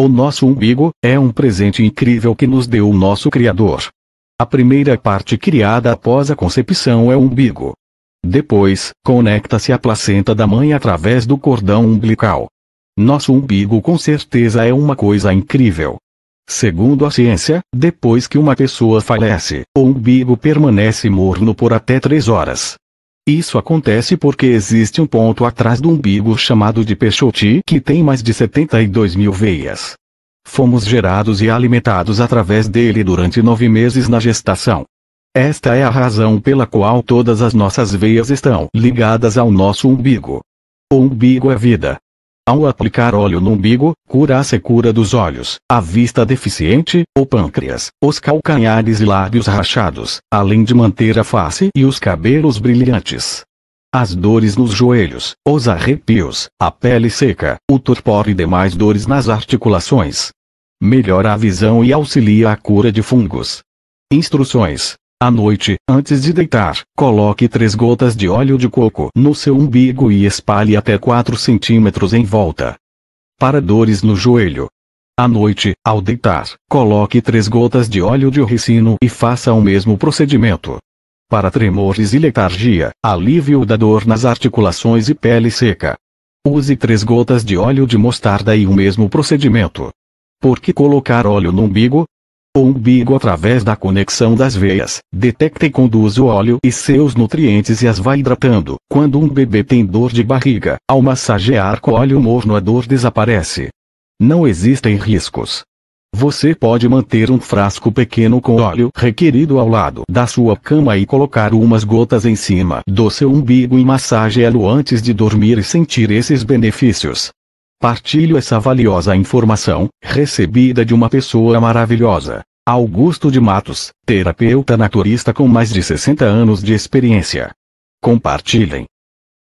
O nosso umbigo é um presente incrível que nos deu o nosso Criador. A primeira parte criada após a concepção é o umbigo. Depois, conecta-se à placenta da mãe através do cordão umbilical. Nosso umbigo com certeza é uma coisa incrível. Segundo a ciência, depois que uma pessoa falece, o umbigo permanece morno por até três horas. Isso acontece porque existe um ponto atrás do umbigo chamado de Peixoti que tem mais de 72 mil veias. Fomos gerados e alimentados através dele durante nove meses na gestação. Esta é a razão pela qual todas as nossas veias estão ligadas ao nosso umbigo. O umbigo é vida, ao aplicar óleo no umbigo, cura a secura dos olhos, a vista deficiente, o pâncreas, os calcanhares e lábios rachados, além de manter a face e os cabelos brilhantes. As dores nos joelhos, os arrepios, a pele seca, o torpor e demais dores nas articulações. Melhora a visão e auxilia a cura de fungos. Instruções: à noite, antes de deitar, coloque três gotas de óleo de coco no seu umbigo e espalhe até 4 centímetros em volta. Para dores no joelho. À noite, ao deitar, coloque três gotas de óleo de ricino e faça o mesmo procedimento. Para tremores e letargia, alívio da dor nas articulações e pele seca. Use três gotas de óleo de mostarda e o mesmo procedimento. Por que colocar óleo no umbigo? o umbigo através da conexão das veias, detecta e conduz o óleo e seus nutrientes e as vai hidratando. Quando um bebê tem dor de barriga, ao massagear com óleo morno a dor desaparece. Não existem riscos. Você pode manter um frasco pequeno com óleo requerido ao lado da sua cama e colocar umas gotas em cima do seu umbigo e massageá-lo antes de dormir e sentir esses benefícios. Partilho essa valiosa informação, recebida de uma pessoa maravilhosa. Augusto de Matos, terapeuta naturista com mais de 60 anos de experiência. Compartilhem.